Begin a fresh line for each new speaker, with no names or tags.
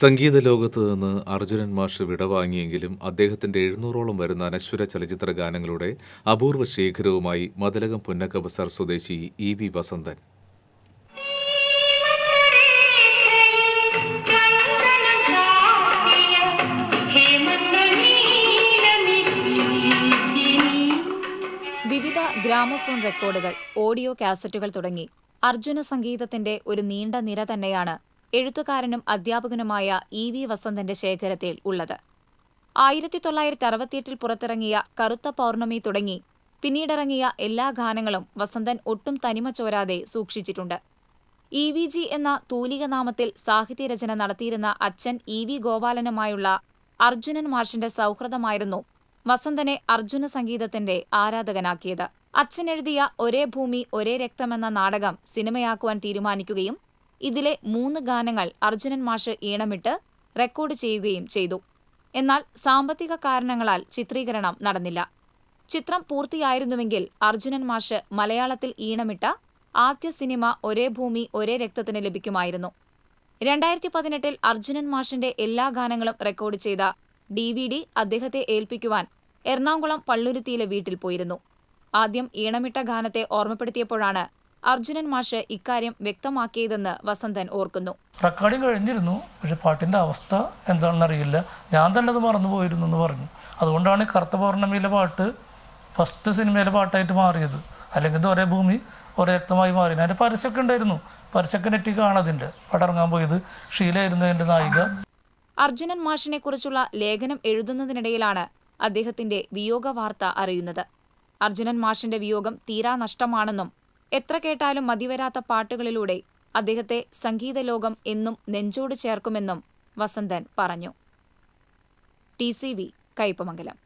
സംഗീത ലോകത്ത് നിന്ന് അർജുനൻ മാഷ് വിടവാങ്ങിയെങ്കിലും അദ്ദേഹത്തിന്റെ എഴുന്നൂറോളം വരുന്ന അനശ്വര ചലച്ചിത്ര ഗാനങ്ങളുടെ അപൂർവ ശേഖരവുമായി മതിലകം പുന്നക്ക സ്വദേശി ഇ വി വസന്തൻ
വിവിധ ഗ്രാമഫോൺ റെക്കോർഡുകൾ ഓഡിയോ കാസറ്റുകൾ തുടങ്ങി അർജുന സംഗീതത്തിന്റെ ഒരു നീണ്ട നിര തന്നെയാണ് എഴുത്തുകാരനും അധ്യാപകനുമായ ഇ വി വസന്തന്റെ ശേഖരത്തിൽ ഉള്ളത് ആയിരത്തി തൊള്ളായിരത്തി അറുപത്തിയെട്ടിൽ പുറത്തിറങ്ങിയ കറുത്ത പൗർണമി തുടങ്ങി പിന്നീടിറങ്ങിയ എല്ലാ ഗാനങ്ങളും വസന്തൻ ഒട്ടും തനിമ ചോരാതെ സൂക്ഷിച്ചിട്ടുണ്ട് ഇ വി ജി എന്ന തൂലികനാമത്തിൽ സാഹിത്യരചന നടത്തിയിരുന്ന അച്ഛൻ ഇ വി ഗോപാലനുമായുള്ള അർജുനൻ മാഷിന്റെ സൗഹൃദമായിരുന്നു വസന്തനെ അർജുന സംഗീതത്തിന്റെ ആരാധകനാക്കിയത് അച്ഛൻ എഴുതിയ ഒരേ ഭൂമി ഒരേ രക്തമെന്ന നാടകം സിനിമയാക്കുവാൻ തീരുമാനിക്കുകയും ഇതിലെ മൂന്ന് ഗാനങ്ങൾ അർജുനൻ മാഷ് ഈണമിട്ട് റെക്കോർഡ് ചെയ്യുകയും ചെയ്തു എന്നാൽ സാമ്പത്തിക കാരണങ്ങളാൽ ചിത്രീകരണം നടന്നില്ല ചിത്രം പൂർത്തിയായിരുന്നുവെങ്കിൽ അർജുനൻ മാഷ് മലയാളത്തിൽ ഈണമിട്ട ആദ്യ സിനിമ ഒരേ ഭൂമി ഒരേ രക്തത്തിന് ലഭിക്കുമായിരുന്നു രണ്ടായിരത്തി പതിനെട്ടിൽ അർജുനൻ മാഷിന്റെ എല്ലാ ഗാനങ്ങളും റെക്കോർഡ് ചെയ്ത ഡി വി ഡി അദ്ദേഹത്തെ ഏൽപ്പിക്കുവാൻ എറണാകുളം പള്ളുരുത്തിയിലെ വീട്ടിൽ പോയിരുന്നു ആദ്യം ഈണമിട്ട ഗാനത്തെ ഓർമ്മപ്പെടുത്തിയപ്പോഴാണ് അർജുനൻ മാഷ് ഇക്കാര്യം വ്യക്തമാക്കിയതെന്ന് വസന്തൻ ഓർക്കുന്നു
റെക്കോർഡിങ് കഴിഞ്ഞിരുന്നു പക്ഷെ പാട്ടിന്റെ അവസ്ഥ എന്താണെന്ന് അറിയില്ല ഞാൻ തന്നെ അത് മറന്നു പോയിരുന്നു എന്ന് പറഞ്ഞു അതുകൊണ്ടാണ് കറുത്ത പൗർണമിയിലെ പാട്ട് ഫസ്റ്റ് സിനിമയിലെ പാട്ടായിട്ട് മാറിയത് അല്ലെങ്കിൽ ഒരേ ഭൂമി ഒരേ വ്യക്തമായി മാറി അതിന്റെ പരസ്യമൊക്കെ ഉണ്ടായിരുന്നു പരസ്യമൊക്കെ നെറ്റിക്കാണ് അതിൻ്റെ പടറങ്ങാൻ പോയത് ഷീലായിരുന്നു എന്റെ നായിക
അർജുനൻ മാഷിനെ കുറിച്ചുള്ള ലേഖനം എഴുതുന്നതിനിടയിലാണ് അദ്ദേഹത്തിന്റെ വിയോഗ വാർത്ത അറിയുന്നത് അർജുനൻ മാഷിന്റെ വിയോഗം തീരാ നഷ്ടമാണെന്നും എത്ര കേട്ടാലും മതിവരാത്ത പാട്ടുകളിലൂടെ അദ്ദേഹത്തെ സംഗീത ലോകം എന്നും നെഞ്ചോട് ചേർക്കുമെന്നും വസന്തൻ പറഞ്ഞു ടി സി വി കയ്പമംഗലം